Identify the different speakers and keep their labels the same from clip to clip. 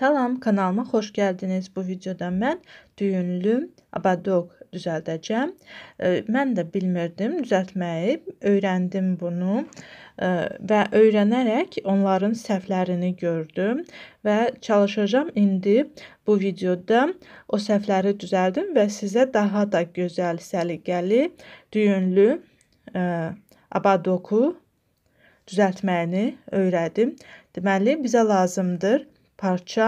Speaker 1: Salam, kanalıma xoş gəldiniz. Bu videoda mən düyünlü abadok düzəldəcəm. Mən də bilmirdim düzəltməyi, öyrəndim bunu və öyrənərək onların səhvlərini gördüm və çalışacağam indi bu videoda o səhvləri düzəldim və sizə daha da gözəl, səliqəli düyünlü e, abadoku düzəltməyini öyrədim. Deməli, bizə lazımdır parça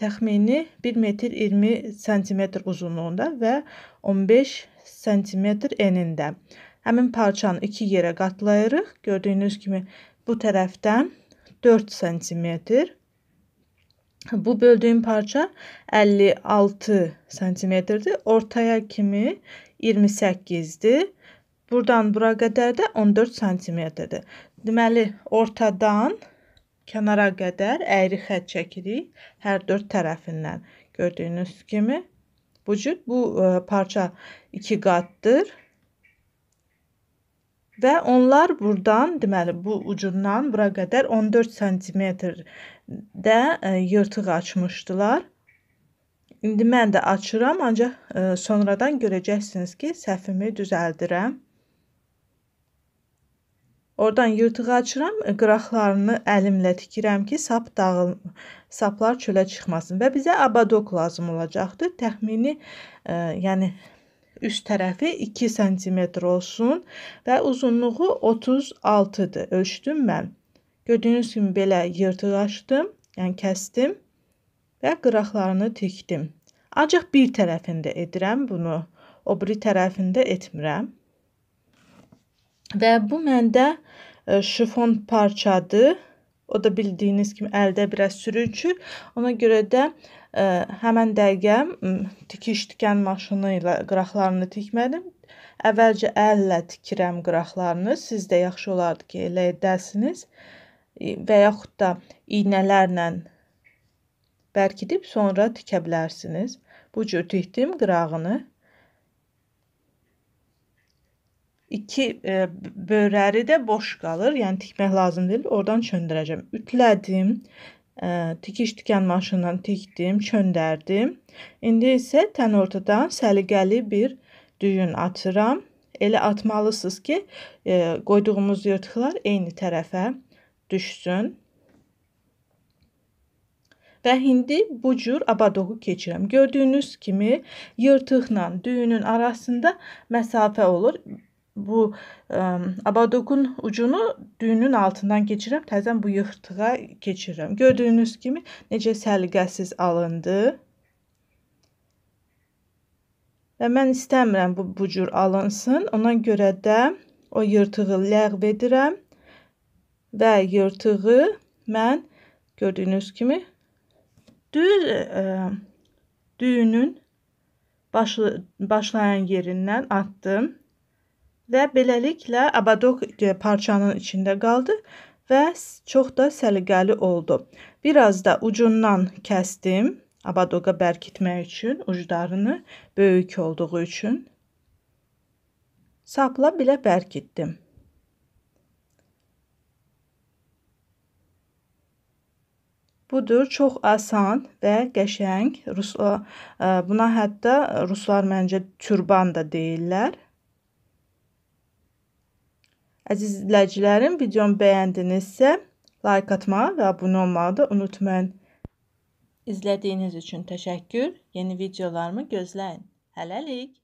Speaker 1: təxmini 1 metr 20 santimetr uzunluğunda və 15 santimetr enində. Həmin parçanı iki yerə qatlayırıq. Gördüyünüz kimi bu tərəfdən 4 santimetr. Bu böldüyüm parça 56 santimetrdir. Ortaya kimi 28-dir. Buradan bura qədər də 14 santimetrdir. Deməli, ortadan 14 Kənara qədər əyri xətt çəkirik hər dörd tərəfindən. Gördüyünüz kimi bu cür bu e, parça 2 qatdır. Və onlar burdan, deməli bu ucundan bura qədər 14 sm-də e, yırtıq açmışdılar. İndi mən də açıram, ancaq e, sonradan görəcəksiniz ki, səhvimi düzəldirəm. Oradan yırtığı açıram, qıraqlarını əlimlə tikirəm ki, sap dağıl saplar çölə çıxmasın və bizə abadok lazım olacaqdır. Təxmini, e, yəni üst tərəfi 2 sm olsun və uzunluğu 36-dır. Ölçdüm mən. Gördüyünüz kimi belə yırtıq açdım, yəni kəsdim və qıraqlarını tikdim. Ancaq bir tərəfində edirəm bunu. O biri tərəfində etmirəm. Və bu məndə e, şifon parçadır. O da bildiyiniz kimi əldə biraz sürücü. Ona görə də ə, e, həmən dəqiqə tikiş tikən maşını ilə qıraqlarını tikmədim. Əvvəlcə əllə tikirəm qıraqlarını. Siz də yaxşı olardı ki, elə edəsiniz. E, və yaxud da iynələrlə bərkidib sonra tikə bilərsiniz. Bu cür tikdim qırağını. 2 e, böyrəri də boş qalır. Yəni tikmək lazım deyil. Oradan çöndürəcəm. Ütlədim. E, tikiş tikan maşınından tikdim, çöndərdim. İndi isə tən ortadan səliqəli bir düyün atıram. Elə atmalısınız ki, e, qoyduğumuz yırtıqlar eyni tərəfə düşsün. Və indi bu cür abadoğu keçirəm. Gördüyünüz kimi yırtıqla düyünün arasında məsafə olur bu ə, abadoqun ucunu düyünün altından keçirəm, təzən bu yırtığa keçirəm. Gördüyünüz kimi necə səliqəsiz alındı. Və mən istəmirəm bu bu cür alınsın. Ona görə də o yırtığı ləğv edirəm və yırtığı mən gördüyünüz kimi düz ə, düyünün başı, başlayan yerindən atdım və beləliklə abadok e, parçanın içində qaldı və çox da səliqəli oldu. Bir az da ucundan kəsdim abadoqa bərkitmək üçün uclarını böyük olduğu üçün sapla belə bərkitdim. Budur, çox asan və qəşəng. Rusla e, buna hətta ruslar məncə türban da deyirlər. Əziz izləyicilərim, videomu bəyəndinizsə, like atmağı və abunə olmağı da unutmayın. İzlədiyiniz üçün təşəkkür. Yeni videolarımı gözləyin. Hələlik!